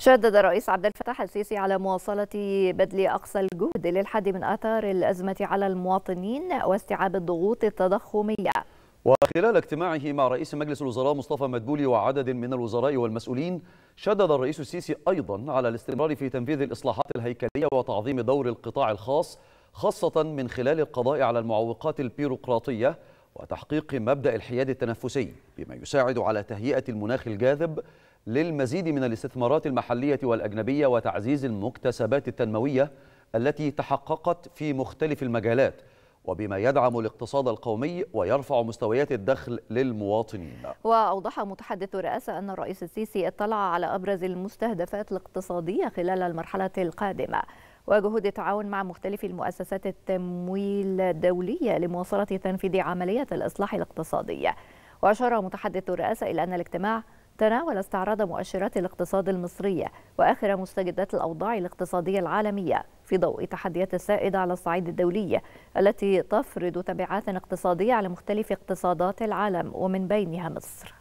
شدد الرئيس عبد الفتاح السيسي على مواصلة بذل أقصى الجهد للحد من آثار الأزمة على المواطنين واستيعاب الضغوط التضخمية وخلال اجتماعه مع رئيس مجلس الوزراء مصطفى مدبولي وعدد من الوزراء والمسؤولين شدد الرئيس السيسي أيضا على الاستمرار في تنفيذ الإصلاحات الهيكلية وتعظيم دور القطاع الخاص خاصة من خلال القضاء على المعوقات البيروقراطية وتحقيق مبدأ الحياد التنفسي بما يساعد على تهيئة المناخ الجاذب للمزيد من الاستثمارات المحلية والأجنبية وتعزيز المكتسبات التنموية التي تحققت في مختلف المجالات وبما يدعم الاقتصاد القومي ويرفع مستويات الدخل للمواطنين وأوضح متحدث الرئاسة أن الرئيس السيسي اطلع على أبرز المستهدفات الاقتصادية خلال المرحلة القادمة وجهود التعاون مع مختلف المؤسسات التمويل الدولية لمواصلة تنفيذ عملية الإصلاح الاقتصادي وأشار متحدث الرئاسة إلى أن الاجتماع تناول استعراض مؤشرات الاقتصاد المصرية وآخر مستجدات الأوضاع الاقتصادية العالمية في ضوء تحديات السائدة على الصعيد الدولي التي تفرض تبعات اقتصادية على مختلف اقتصادات العالم ومن بينها مصر